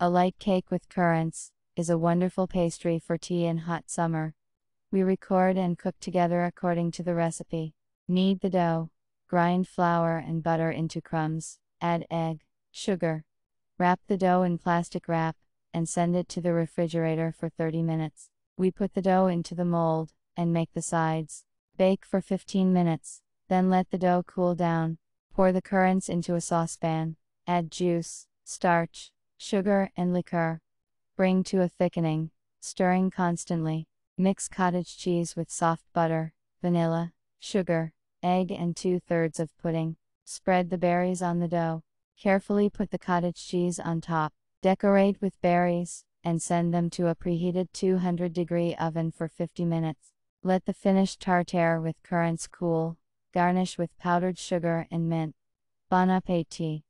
A light cake with currants is a wonderful pastry for tea in hot summer. We record and cook together according to the recipe. Knead the dough, grind flour and butter into crumbs, add egg, sugar. Wrap the dough in plastic wrap and send it to the refrigerator for 30 minutes. We put the dough into the mold and make the sides. Bake for 15 minutes, then let the dough cool down. Pour the currants into a saucepan, add juice, starch, sugar, and liqueur. Bring to a thickening, stirring constantly. Mix cottage cheese with soft butter, vanilla, sugar, egg and two-thirds of pudding. Spread the berries on the dough. Carefully put the cottage cheese on top. Decorate with berries, and send them to a preheated 200 degree oven for 50 minutes. Let the finished tartare with currants cool. Garnish with powdered sugar and mint. Bon appetit.